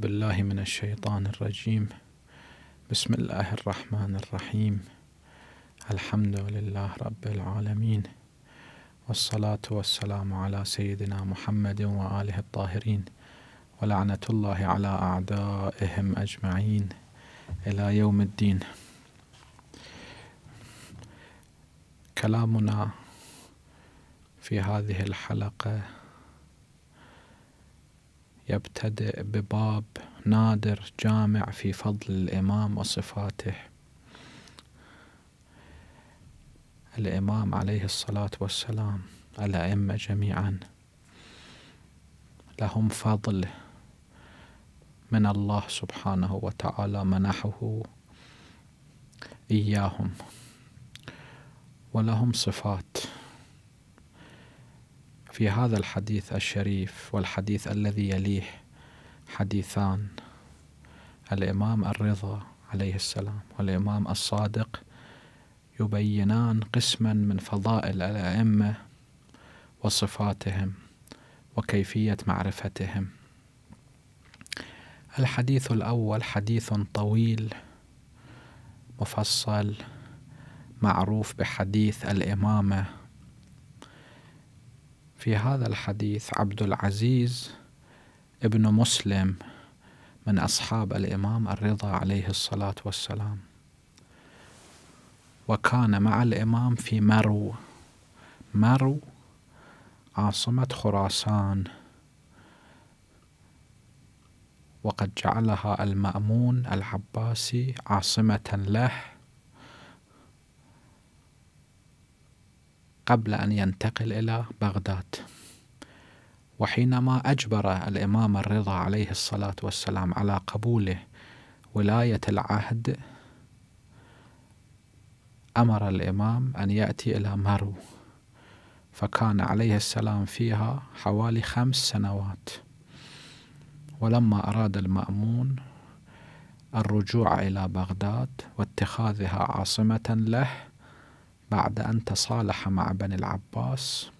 بالله من الشيطان الرجيم بسم الله الرحمن الرحيم الحمد لله رب العالمين والصلاة والسلام على سيدنا محمد وآله الطاهرين ولعنة الله على أعدائهم أجمعين إلى يوم الدين كلامنا في هذه الحلقة يبتدئ بباب نادر جامع في فضل الإمام وصفاته الإمام عليه الصلاة والسلام الأئمة جميعا لهم فضل من الله سبحانه وتعالى منحه إياهم ولهم صفات في هذا الحديث الشريف والحديث الذي يليه حديثان الإمام الرضا عليه السلام والإمام الصادق يبينان قسما من فضائل الأئمة وصفاتهم وكيفية معرفتهم الحديث الأول حديث طويل مفصل معروف بحديث الإمامة في هذا الحديث عبد العزيز ابن مسلم من أصحاب الإمام الرضا عليه الصلاة والسلام وكان مع الإمام في مرو مرو عاصمة خراسان وقد جعلها المأمون العباسي عاصمة له قبل أن ينتقل إلى بغداد وحينما أجبر الإمام الرضا عليه الصلاة والسلام على قبوله ولاية العهد أمر الإمام أن يأتي إلى مرو فكان عليه السلام فيها حوالي خمس سنوات ولما أراد المأمون الرجوع إلى بغداد واتخاذها عاصمة له بعد أن تصالح مع بني العباس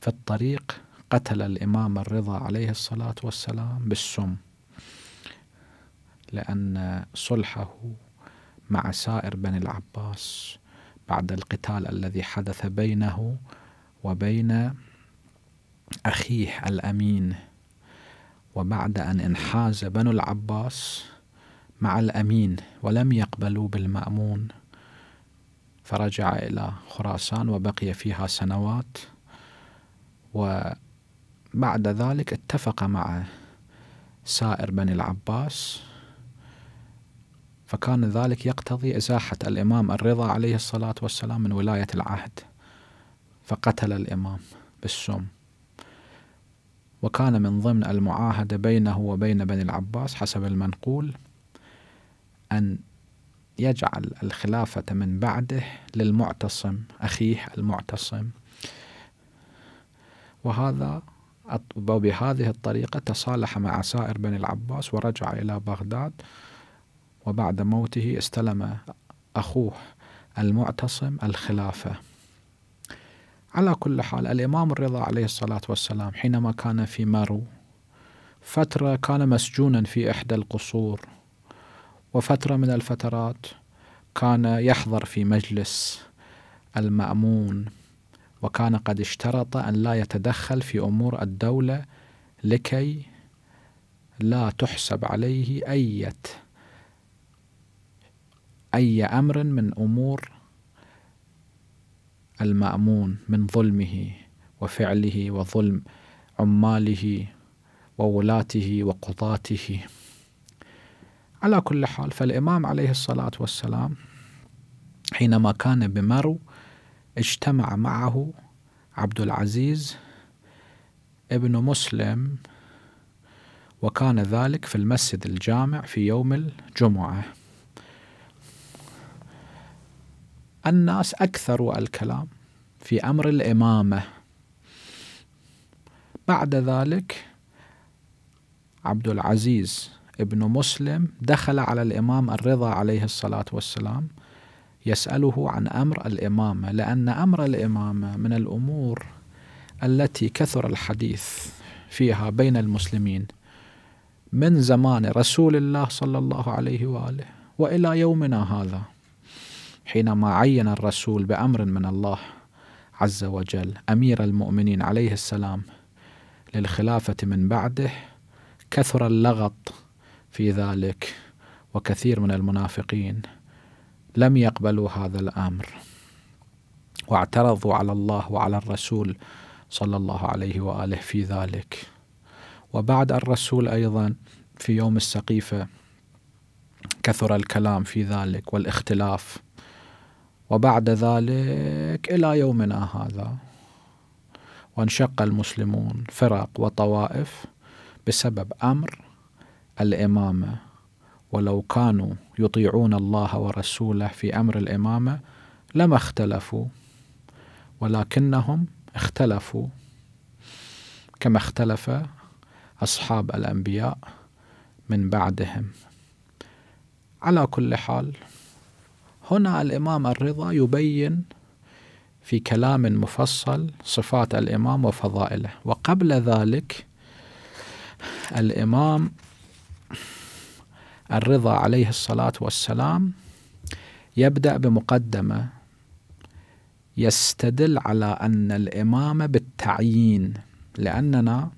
في الطريق قتل الإمام الرضا عليه الصلاة والسلام بالسم لأن صلحه مع سائر بني العباس بعد القتال الذي حدث بينه وبين أخيه الأمين وبعد أن انحاز بنو العباس مع الأمين ولم يقبلوا بالمأمون فرجع إلى خراسان وبقي فيها سنوات وبعد ذلك اتفق مع سائر بني العباس فكان ذلك يقتضي إزاحة الإمام الرضا عليه الصلاة والسلام من ولاية العهد فقتل الإمام بالسم وكان من ضمن المعاهدة بينه وبين بني العباس حسب المنقول أن يجعل الخلافة من بعده للمعتصم أخيه المعتصم وهذا وبهذه الطريقة تصالح مع سائر بني العباس ورجع إلى بغداد وبعد موته استلم أخوه المعتصم الخلافة على كل حال الإمام الرضا عليه الصلاة والسلام حينما كان في مرو فترة كان مسجونا في إحدى القصور وفترة من الفترات كان يحضر في مجلس المأمون وكان قد اشترط أن لا يتدخل في أمور الدولة لكي لا تحسب عليه أي أي أمر من أمور المأمون من ظلمه وفعله وظلم عماله وولاته وقضاته على كل حال فالإمام عليه الصلاة والسلام حينما كان بمرو اجتمع معه عبد العزيز ابن مسلم وكان ذلك في المسجد الجامع في يوم الجمعة الناس أكثروا الكلام في أمر الإمامة بعد ذلك عبد العزيز ابن مسلم دخل على الإمام الرضا عليه الصلاة والسلام يسأله عن أمر الإمامة لأن أمر الإمامة من الأمور التي كثر الحديث فيها بين المسلمين من زمان رسول الله صلى الله عليه واله والى يومنا هذا حينما عين الرسول بامر من الله عز وجل امير المؤمنين عليه السلام للخلافه من بعده كثر اللغط في ذلك وكثير من المنافقين لم يقبلوا هذا الامر واعترضوا على الله وعلى الرسول صلى الله عليه واله في ذلك وبعد الرسول ايضا في يوم السقيفه كثر الكلام في ذلك والاختلاف وبعد ذلك الى يومنا هذا وانشق المسلمون فرق وطوائف بسبب امر الامامه ولو كانوا يطيعون الله ورسوله في امر الامامه لما اختلفوا ولكنهم اختلفوا كما اختلف اصحاب الانبياء من بعدهم على كل حال هنا الامام الرضا يبين في كلام مفصل صفات الامام وفضائله وقبل ذلك الامام الرضا عليه الصلاة والسلام يبدأ بمقدمة يستدل على أن الإمامة بالتعيين لأننا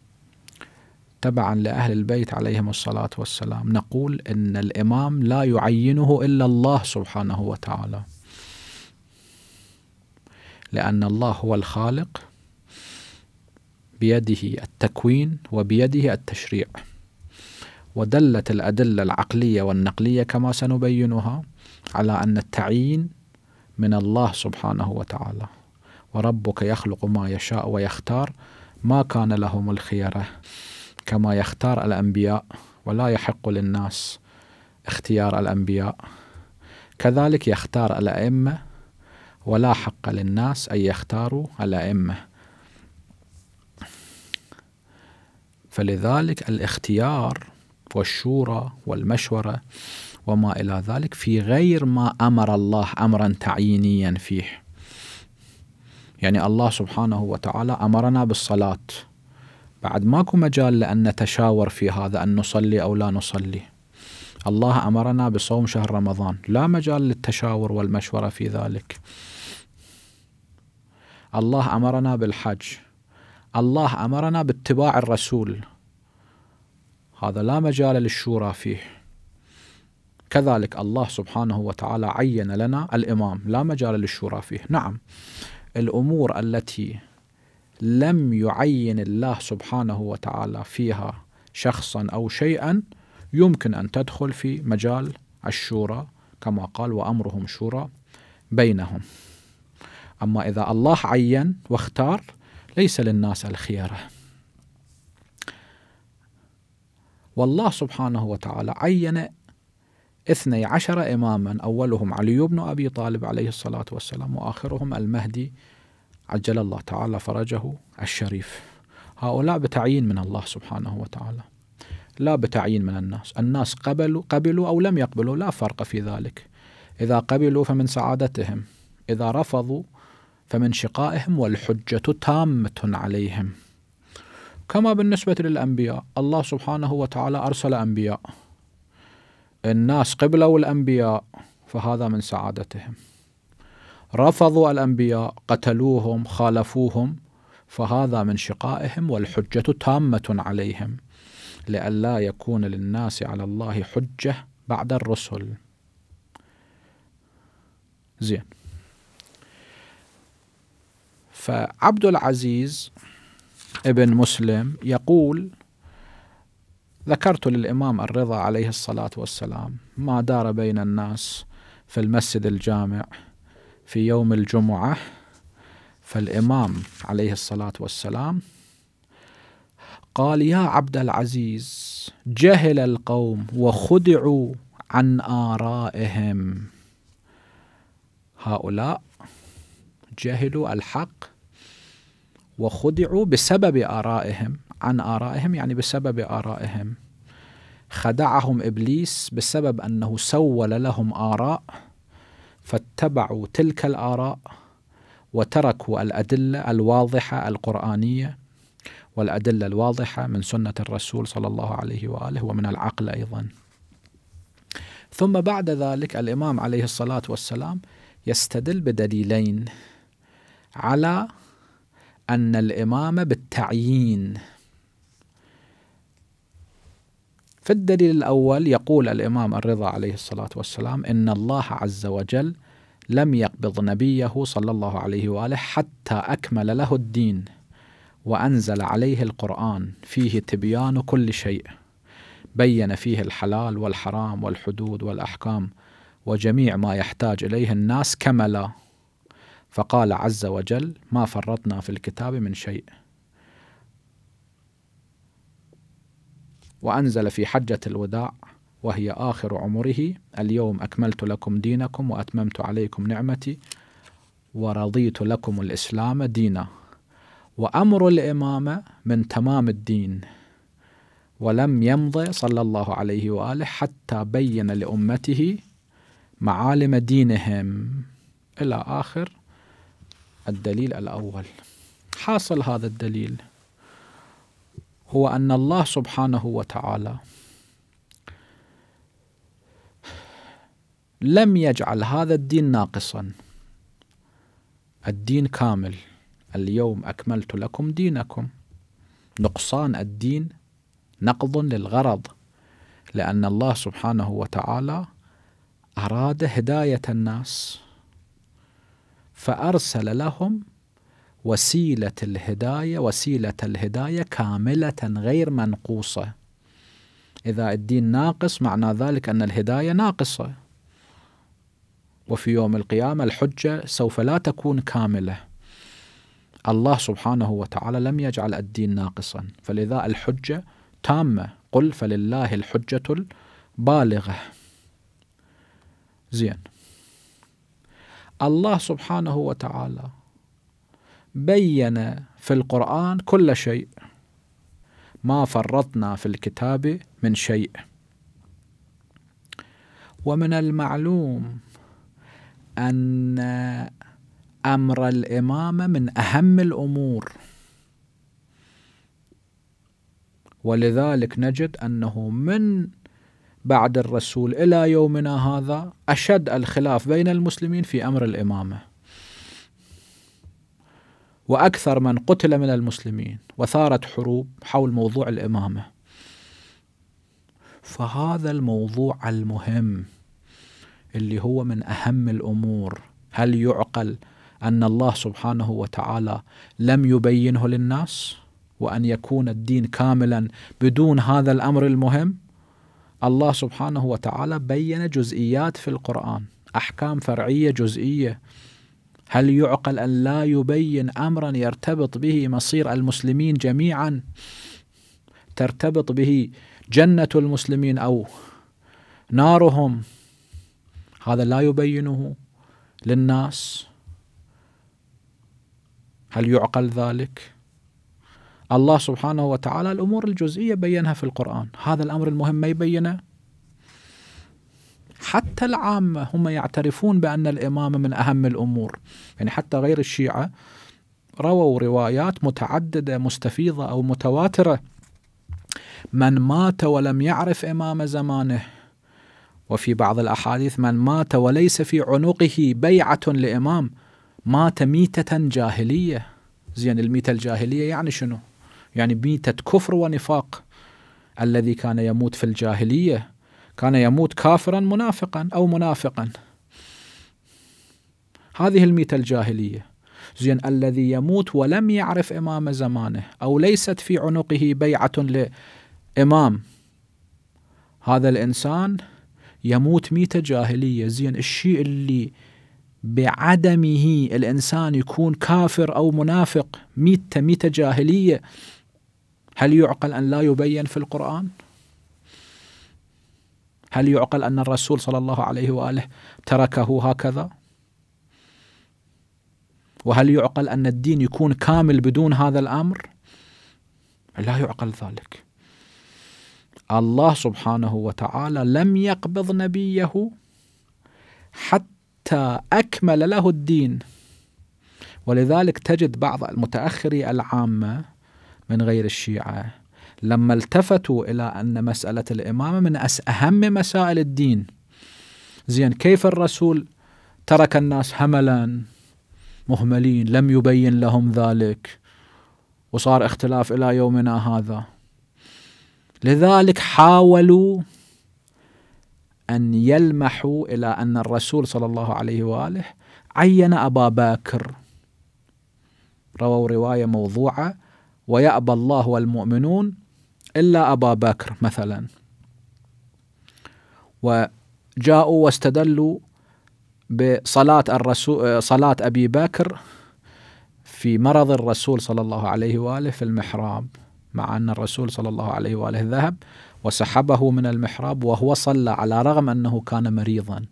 تبعا لأهل البيت عليهم الصلاة والسلام نقول إن الإمام لا يعينه إلا الله سبحانه وتعالى لأن الله هو الخالق بيده التكوين وبيده التشريع ودلت الأدلة العقلية والنقلية كما سنبينها على أن التعيين من الله سبحانه وتعالى وربك يخلق ما يشاء ويختار ما كان لهم الخيرة كما يختار الأنبياء ولا يحق للناس اختيار الأنبياء كذلك يختار الأئمة ولا حق للناس أن يختاروا الأئمة فلذلك الاختيار والشورى والمشورة وما إلى ذلك في غير ما أمر الله أمرا تعيينيا فيه يعني الله سبحانه وتعالى أمرنا بالصلاة بعد ماكو مجال لأن نتشاور في هذا أن نصلي أو لا نصلي الله أمرنا بصوم شهر رمضان لا مجال للتشاور والمشورة في ذلك الله أمرنا بالحج الله أمرنا باتباع الرسول هذا لا مجال للشورى فيه كذلك الله سبحانه وتعالى عين لنا الإمام لا مجال للشورى فيه نعم الأمور التي لم يعين الله سبحانه وتعالى فيها شخصا أو شيئا يمكن أن تدخل في مجال الشورى كما قال وأمرهم شورى بينهم أما إذا الله عين واختار ليس للناس الخيارة والله سبحانه وتعالى عين اثني عشر إماما أولهم علي بن أبي طالب عليه الصلاة والسلام وآخرهم المهدي عجل الله تعالى فرجه الشريف هؤلاء بتعيين من الله سبحانه وتعالى لا بتعيين من الناس الناس قبلوا, قبلوا أو لم يقبلوا لا فرق في ذلك إذا قبلوا فمن سعادتهم إذا رفضوا فمن شقائهم والحجة تامة عليهم كما بالنسبة للأنبياء الله سبحانه وتعالى أرسل أنبياء الناس قبلوا الأنبياء فهذا من سعادتهم رفضوا الأنبياء قتلوهم خالفوهم فهذا من شقائهم والحجة تامة عليهم لئلا يكون للناس على الله حجة بعد الرسل زين فعبد العزيز ابن مسلم يقول ذكرت للإمام الرضا عليه الصلاة والسلام ما دار بين الناس في المسجد الجامع في يوم الجمعة فالإمام عليه الصلاة والسلام قال يا عبد العزيز جهل القوم وخدعوا عن آرائهم هؤلاء جهلوا الحق وخدعوا بسبب آرائهم عن آرائهم يعني بسبب آرائهم خدعهم إبليس بسبب أنه سول لهم آراء فاتبعوا تلك الآراء وتركوا الأدلة الواضحة القرآنية والأدلة الواضحة من سنة الرسول صلى الله عليه وآله ومن العقل أيضا ثم بعد ذلك الإمام عليه الصلاة والسلام يستدل بدليلين على أن الإمامة بالتعيين في الدليل الأول يقول الإمام الرضا عليه الصلاة والسلام إن الله عز وجل لم يقبض نبيه صلى الله عليه وآله حتى أكمل له الدين وأنزل عليه القرآن فيه تبيان كل شيء بين فيه الحلال والحرام والحدود والأحكام وجميع ما يحتاج إليه الناس كملا فقال عز وجل ما فرطنا في الكتاب من شيء وأنزل في حجة الوداع وهي آخر عمره اليوم أكملت لكم دينكم وأتممت عليكم نعمتي ورضيت لكم الإسلام دينا وأمر الإمامة من تمام الدين ولم يمض صلى الله عليه وآله حتى بين لأمته معالم دينهم إلى آخر الدليل الأول حاصل هذا الدليل هو أن الله سبحانه وتعالى لم يجعل هذا الدين ناقصا الدين كامل اليوم أكملت لكم دينكم نقصان الدين نقض للغرض لأن الله سبحانه وتعالى أراد هداية الناس فأرسل لهم وسيلة الهداية وسيلة الهداية كاملة غير منقوصة إذا الدين ناقص معنى ذلك أن الهداية ناقصة وفي يوم القيامة الحجة سوف لا تكون كاملة الله سبحانه وتعالى لم يجعل الدين ناقصا فلذا الحجة تامة قل فلله الحجة البالغة زين الله سبحانه وتعالى بين في القرآن كل شيء ما فرطنا في الكتاب من شيء ومن المعلوم أن أمر الإمامة من أهم الأمور ولذلك نجد أنه من بعد الرسول إلى يومنا هذا أشد الخلاف بين المسلمين في أمر الإمامة وأكثر من قتل من المسلمين وثارت حروب حول موضوع الإمامة فهذا الموضوع المهم اللي هو من أهم الأمور هل يعقل أن الله سبحانه وتعالى لم يبينه للناس وأن يكون الدين كاملا بدون هذا الأمر المهم الله سبحانه وتعالى بين جزئيات في القرآن أحكام فرعية جزئية هل يعقل أن لا يبين أمرا يرتبط به مصير المسلمين جميعا ترتبط به جنة المسلمين أو نارهم هذا لا يبينه للناس هل يعقل ذلك؟ الله سبحانه وتعالى الأمور الجزئية بيّنها في القرآن هذا الأمر المهم ما يبينه حتى العامة هم يعترفون بأن الإمامة من أهم الأمور يعني حتى غير الشيعة رووا روايات متعددة مستفيضة أو متواترة من مات ولم يعرف إمام زمانه وفي بعض الأحاديث من مات وليس في عنقه بيعة لإمام مات ميتة جاهلية زين الميتة الجاهلية يعني شنو؟ يعني ميتة كفر ونفاق الذي كان يموت في الجاهلية كان يموت كافرا منافقا أو منافقا هذه الميتة الجاهلية زين الذي يموت ولم يعرف إمام زمانه أو ليست في عنقه بيعة لإمام هذا الإنسان يموت ميتة جاهلية زين الشيء اللي بعدمه الإنسان يكون كافر أو منافق ميتة ميتة جاهلية هل يعقل أن لا يبين في القرآن؟ هل يعقل أن الرسول صلى الله عليه وآله تركه هكذا؟ وهل يعقل أن الدين يكون كامل بدون هذا الأمر؟ لا يعقل ذلك الله سبحانه وتعالى لم يقبض نبيه حتى أكمل له الدين ولذلك تجد بعض المتأخري العامة من غير الشيعة لما التفتوا إلى أن مسألة الإمامة من أهم مسائل الدين زين كيف الرسول ترك الناس هملا مهملين لم يبين لهم ذلك وصار اختلاف إلى يومنا هذا لذلك حاولوا أن يلمحوا إلى أن الرسول صلى الله عليه وآله عين أبا بكر رووا رواية موضوعة ويأبى الله والمؤمنون إلا أبا بكر مثلا وجاءوا واستدلوا بصلاة الرسول صلاة أبي بكر في مرض الرسول صلى الله عليه وآله في المحراب مع أن الرسول صلى الله عليه وآله ذهب وسحبه من المحراب وهو صلى على رغم أنه كان مريضا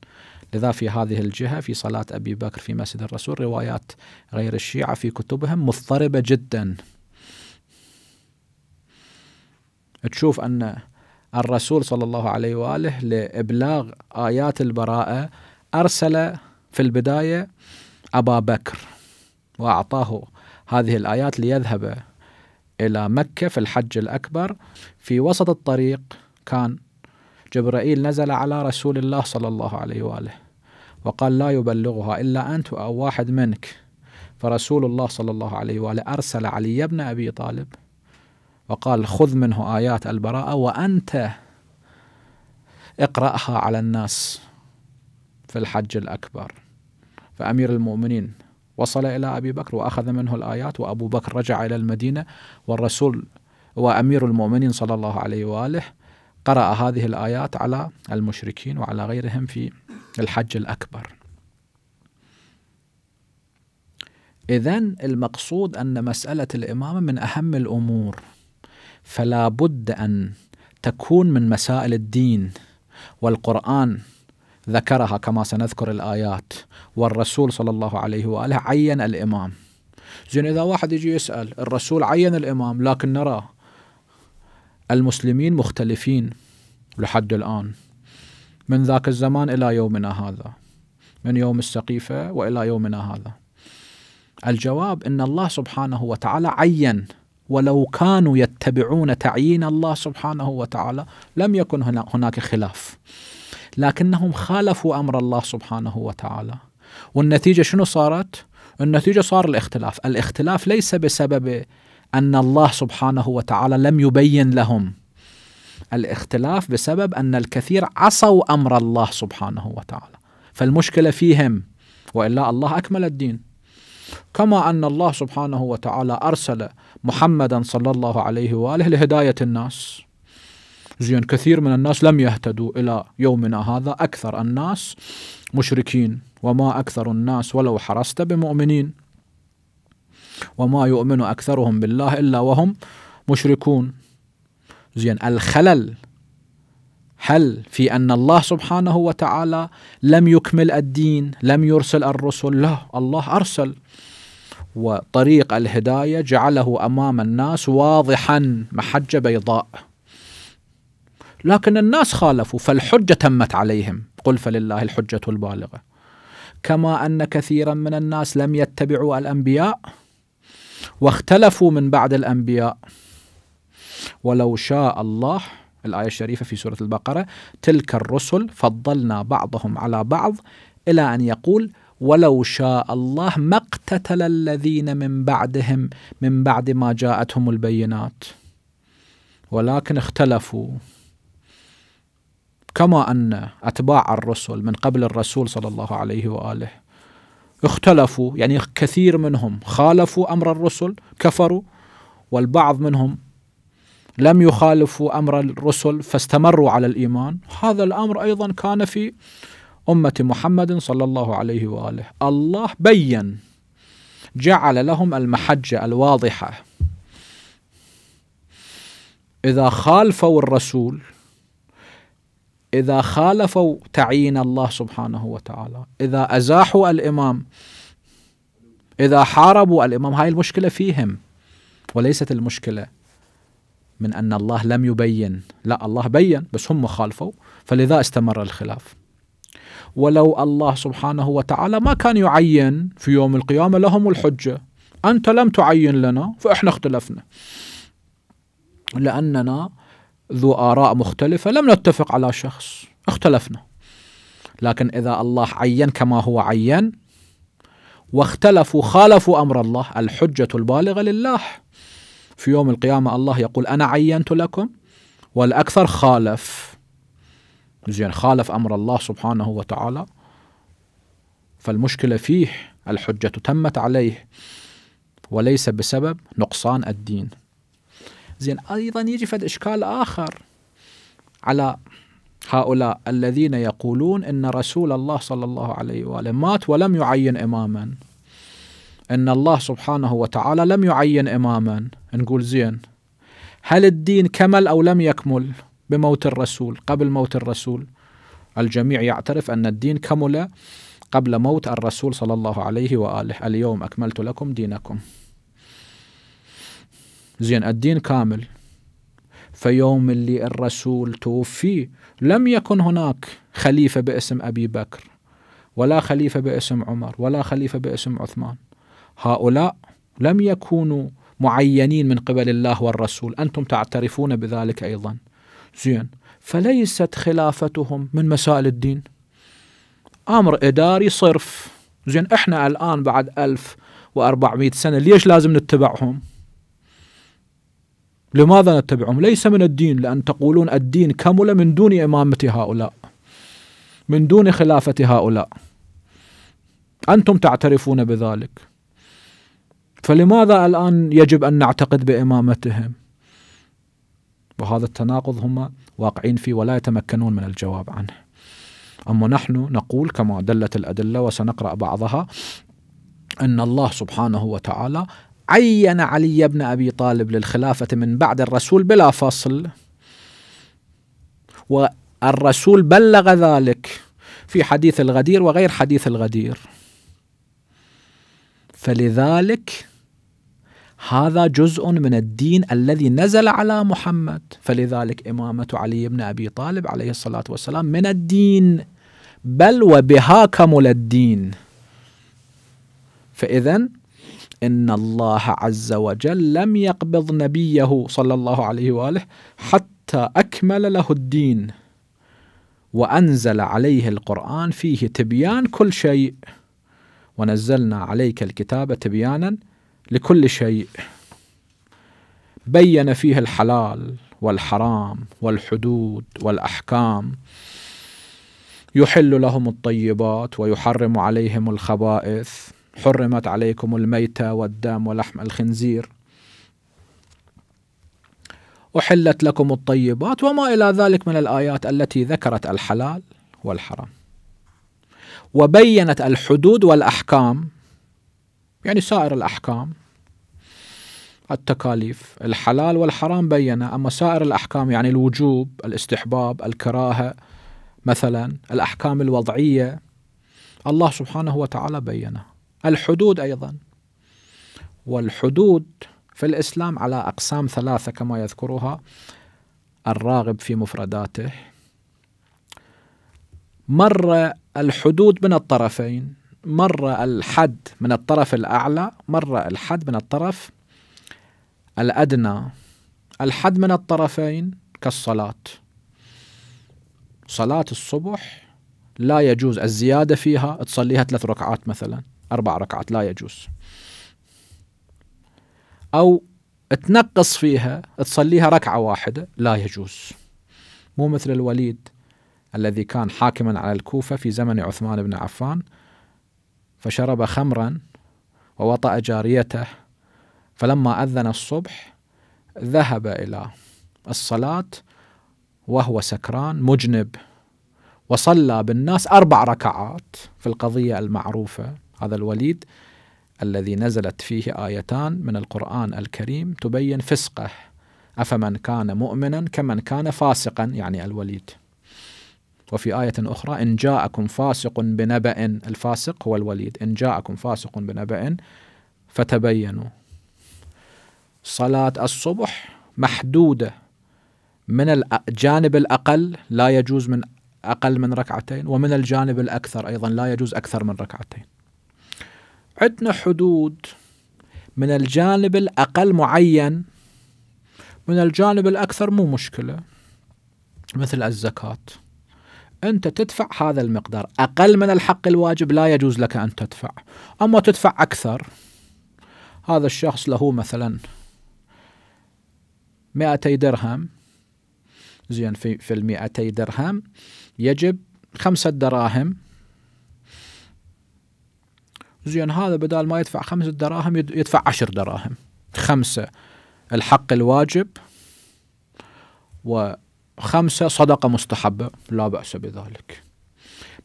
لذا في هذه الجهة في صلاة أبي بكر في مسجد الرسول روايات غير الشيعة في كتبهم مضطربة جدا تشوف ان الرسول صلى الله عليه واله لابلاغ ايات البراءه ارسل في البدايه ابا بكر واعطاه هذه الايات ليذهب الى مكه في الحج الاكبر في وسط الطريق كان جبرائيل نزل على رسول الله صلى الله عليه واله وقال لا يبلغها الا انت او واحد منك فرسول الله صلى الله عليه واله ارسل علي بن ابي طالب وقال خذ منه آيات البراءة وأنت اقرأها على الناس في الحج الأكبر فأمير المؤمنين وصل إلى أبي بكر وأخذ منه الآيات وأبو بكر رجع إلى المدينة والرسول وأمير المؤمنين صلى الله عليه وآله قرأ هذه الآيات على المشركين وعلى غيرهم في الحج الأكبر إذا المقصود أن مسألة الإمامة من أهم الأمور فلا بد ان تكون من مسائل الدين والقران ذكرها كما سنذكر الايات والرسول صلى الله عليه واله عين الامام زين اذا واحد يجي يسال الرسول عين الامام لكن نرى المسلمين مختلفين لحد الان من ذاك الزمان الى يومنا هذا من يوم السقيفه والى يومنا هذا الجواب ان الله سبحانه وتعالى عين ولو كانوا يتبعون تعيين الله سبحانه وتعالى لم يكن هناك خلاف لكنهم خالفوا امر الله سبحانه وتعالى والنتيجه شنو صارت؟ النتيجه صار الاختلاف، الاختلاف ليس بسبب ان الله سبحانه وتعالى لم يبين لهم الاختلاف بسبب ان الكثير عصوا امر الله سبحانه وتعالى فالمشكله فيهم والا الله اكمل الدين كما أن الله سبحانه وتعالى أرسل محمدا صلى الله عليه وآله لهداية الناس زين كثير من الناس لم يهتدوا إلى يومنا هذا أكثر الناس مشركين وما أكثر الناس ولو حرست بمؤمنين وما يؤمن أكثرهم بالله إلا وهم مشركون زين الخلل هل في أن الله سبحانه وتعالى لم يكمل الدين لم يرسل الرسل لا الله أرسل وطريق الهدايه جعله امام الناس واضحا محجه بيضاء لكن الناس خالفوا فالحجه تمت عليهم قل فلله الحجه البالغه كما ان كثيرا من الناس لم يتبعوا الانبياء واختلفوا من بعد الانبياء ولو شاء الله الايه الشريفه في سوره البقره تلك الرسل فضلنا بعضهم على بعض الى ان يقول ولو شاء الله ما اقتتل الذين من بعدهم من بعد ما جاءتهم البينات ولكن اختلفوا كما ان اتباع الرسل من قبل الرسول صلى الله عليه واله اختلفوا يعني كثير منهم خالفوا امر الرسل كفروا والبعض منهم لم يخالفوا امر الرسل فاستمروا على الايمان هذا الامر ايضا كان في أمة محمد صلى الله عليه وآله الله بين جعل لهم المحجة الواضحة إذا خالفوا الرسول إذا خالفوا تعيين الله سبحانه وتعالى إذا أزاحوا الإمام إذا حاربوا الإمام هاي المشكلة فيهم وليست المشكلة من أن الله لم يبين لا الله بين بس هم خالفوا فلذا استمر الخلاف ولو الله سبحانه وتعالى ما كان يعين في يوم القيامة لهم الحجة أنت لم تعين لنا فإحنا اختلفنا لأننا ذو آراء مختلفة لم نتفق على شخص اختلفنا لكن إذا الله عين كما هو عين واختلفوا خالفوا أمر الله الحجة البالغة لله في يوم القيامة الله يقول أنا عينت لكم والأكثر خالف زين خالف امر الله سبحانه وتعالى فالمشكله فيه الحجه تمت عليه وليس بسبب نقصان الدين زين ايضا يجي فد اشكال اخر على هؤلاء الذين يقولون ان رسول الله صلى الله عليه واله مات ولم يعين اماما ان الله سبحانه وتعالى لم يعين اماما نقول زين هل الدين كمل او لم يكمل بموت الرسول قبل موت الرسول الجميع يعترف أن الدين كمل قبل موت الرسول صلى الله عليه وآله اليوم أكملت لكم دينكم زين الدين كامل فيوم اللي الرسول توفي لم يكن هناك خليفة باسم أبي بكر ولا خليفة باسم عمر ولا خليفة باسم عثمان هؤلاء لم يكونوا معينين من قبل الله والرسول أنتم تعترفون بذلك أيضا زين فليست خلافتهم من مسائل الدين أمر إداري صرف زين إحنا الآن بعد 1400 سنة ليش لازم نتبعهم لماذا نتبعهم ليس من الدين لأن تقولون الدين كمل من دون إمامة هؤلاء من دون خلافة هؤلاء أنتم تعترفون بذلك فلماذا الآن يجب أن نعتقد بإمامتهم وهذا التناقض هم واقعين فيه ولا يتمكنون من الجواب عنه أما نحن نقول كما دلت الأدلة وسنقرأ بعضها أن الله سبحانه وتعالى عين علي بن أبي طالب للخلافة من بعد الرسول بلا فصل والرسول بلغ ذلك في حديث الغدير وغير حديث الغدير فلذلك هذا جزء من الدين الذي نزل على محمد فلذلك إمامة علي بن أبي طالب عليه الصلاة والسلام من الدين بل وبها كمل الدين فإذا إن الله عز وجل لم يقبض نبيه صلى الله عليه وآله حتى أكمل له الدين وأنزل عليه القرآن فيه تبيان كل شيء ونزلنا عليك الكتاب تبيانا لكل شيء بين فيه الحلال والحرام والحدود والاحكام يحل لهم الطيبات ويحرم عليهم الخبائث حرمت عليكم الميتة والدم ولحم الخنزير أحلت لكم الطيبات وما إلى ذلك من الآيات التي ذكرت الحلال والحرام وبينت الحدود والأحكام يعني سائر الأحكام التكاليف الحلال والحرام بينا أما سائر الأحكام يعني الوجوب الاستحباب الكراهة مثلا الأحكام الوضعية الله سبحانه وتعالى بينا الحدود أيضا والحدود في الإسلام على أقسام ثلاثة كما يذكرها الراغب في مفرداته مرة الحدود من الطرفين مرة الحد من الطرف الأعلى مرة الحد من الطرف الأدنى الحد من الطرفين كالصلاة صلاة الصبح لا يجوز الزيادة فيها تصليها ثلاث ركعات مثلا أربع ركعات لا يجوز أو تنقص فيها تصليها ركعة واحدة لا يجوز مو مثل الوليد الذي كان حاكما على الكوفة في زمن عثمان بن عفان فشرب خمرا ووطأ جاريته فلما أذن الصبح ذهب إلى الصلاة وهو سكران مجنب وصلى بالناس أربع ركعات في القضية المعروفة هذا الوليد الذي نزلت فيه آيتان من القرآن الكريم تبين فسقه أفمن كان مؤمنا كمن كان فاسقا يعني الوليد وفي آية أخرى إن جاءكم فاسق بنبأ الفاسق هو الوليد إن جاءكم فاسق بنبأ فتبينوا صلاة الصبح محدودة من الجانب الأقل لا يجوز من أقل من ركعتين ومن الجانب الأكثر أيضا لا يجوز أكثر من ركعتين عندنا حدود من الجانب الأقل معين من الجانب الأكثر مو مشكلة مثل الزكاة أنت تدفع هذا المقدار أقل من الحق الواجب لا يجوز لك أن تدفع أما تدفع أكثر هذا الشخص له مثلا 200 درهم زين في في ال 200 درهم يجب خمسة دراهم زين هذا بدال ما يدفع خمسة دراهم يدفع عشر دراهم خمسة الحق الواجب وخمسة صدقة مستحبة لا بأس بذلك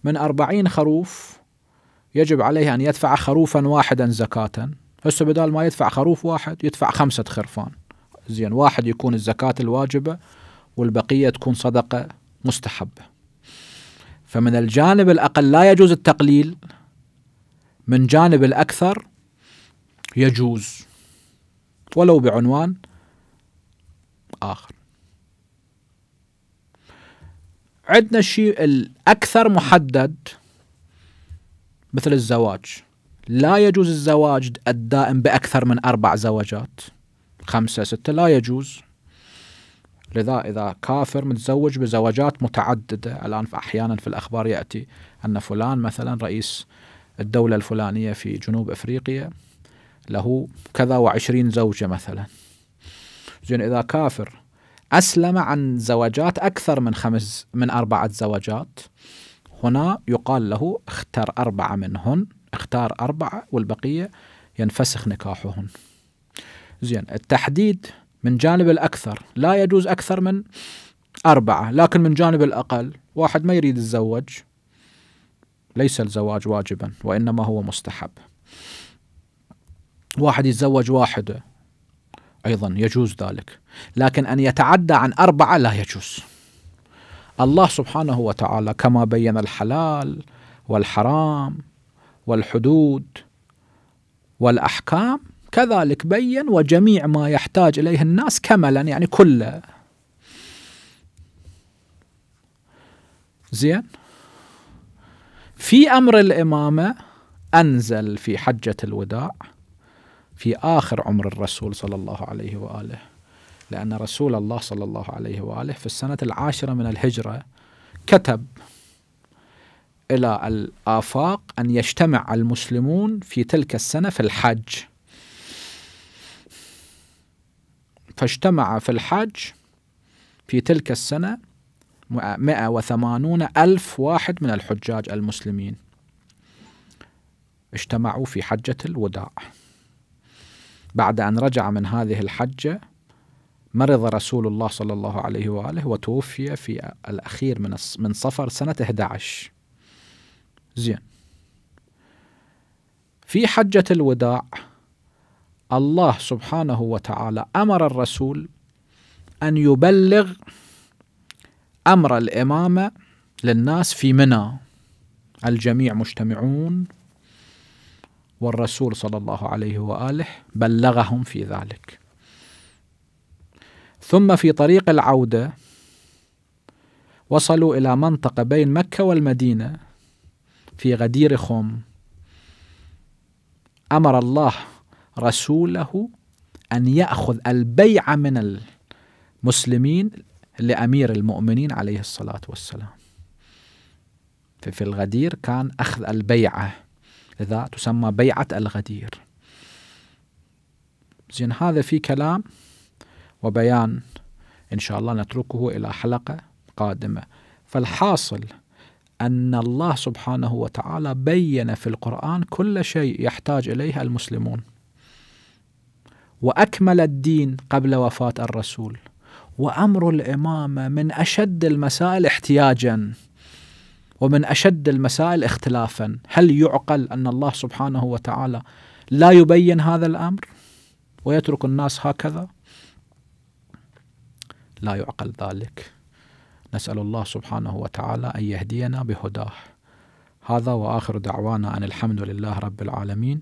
من أربعين خروف يجب عليه أن يدفع خروفا واحدا زكاة هسه بدال ما يدفع خروف واحد يدفع خمسة خرفان زين واحد يكون الزكاة الواجبة والبقية تكون صدقة مستحبة فمن الجانب الأقل لا يجوز التقليل من جانب الأكثر يجوز ولو بعنوان آخر عندنا الشيء الأكثر محدد مثل الزواج لا يجوز الزواج الدائم بأكثر من أربع زواجات خمسة ستة لا يجوز لذا إذا كافر متزوج بزواجات متعددة الآن أحيانا في الأخبار يأتي أن فلان مثلا رئيس الدولة الفلانية في جنوب أفريقيا له كذا وعشرين زوجة مثلا زين إذا كافر أسلم عن زواجات أكثر من خمس من أربعة زواجات هنا يقال له اختر أربعة منهن اختار أربعة والبقية ينفسخ نكاحهن زين التحديد من جانب الأكثر لا يجوز أكثر من أربعة لكن من جانب الأقل واحد ما يريد يتزوج ليس الزواج واجبا وإنما هو مستحب واحد يتزوج واحدة أيضا يجوز ذلك لكن أن يتعدى عن أربعة لا يجوز الله سبحانه وتعالى كما بين الحلال والحرام والحدود والأحكام كذلك بين وجميع ما يحتاج إليه الناس كملا يعني كله زين في أمر الإمامة أنزل في حجة الوداع في آخر عمر الرسول صلى الله عليه وآله لأن رسول الله صلى الله عليه وآله في السنة العاشرة من الهجرة كتب إلى الآفاق أن يجتمع المسلمون في تلك السنة في الحج فاجتمع في الحج في تلك السنة 180 ألف واحد من الحجاج المسلمين اجتمعوا في حجة الوداع بعد أن رجع من هذه الحجة مرض رسول الله صلى الله عليه وآله وتوفي في الأخير من من صفر سنة 11 زين في حجة الوداع الله سبحانه وتعالى امر الرسول ان يبلغ امر الامامه للناس في منى الجميع مجتمعون والرسول صلى الله عليه واله بلغهم في ذلك ثم في طريق العوده وصلوا الى منطقه بين مكه والمدينه في غدير خم امر الله رسوله أن يأخذ البيعة من المسلمين لأمير المؤمنين عليه الصلاة والسلام ففي الغدير كان أخذ البيعة إذا تسمى بيعة الغدير زين هذا في كلام وبيان إن شاء الله نتركه إلى حلقة قادمة فالحاصل أن الله سبحانه وتعالى بين في القرآن كل شيء يحتاج إليه المسلمون واكمل الدين قبل وفاه الرسول وامر الامامه من اشد المسائل احتياجا ومن اشد المسائل اختلافا هل يعقل ان الله سبحانه وتعالى لا يبين هذا الامر ويترك الناس هكذا لا يعقل ذلك نسال الله سبحانه وتعالى ان يهدينا بهداه هذا واخر دعوانا ان الحمد لله رب العالمين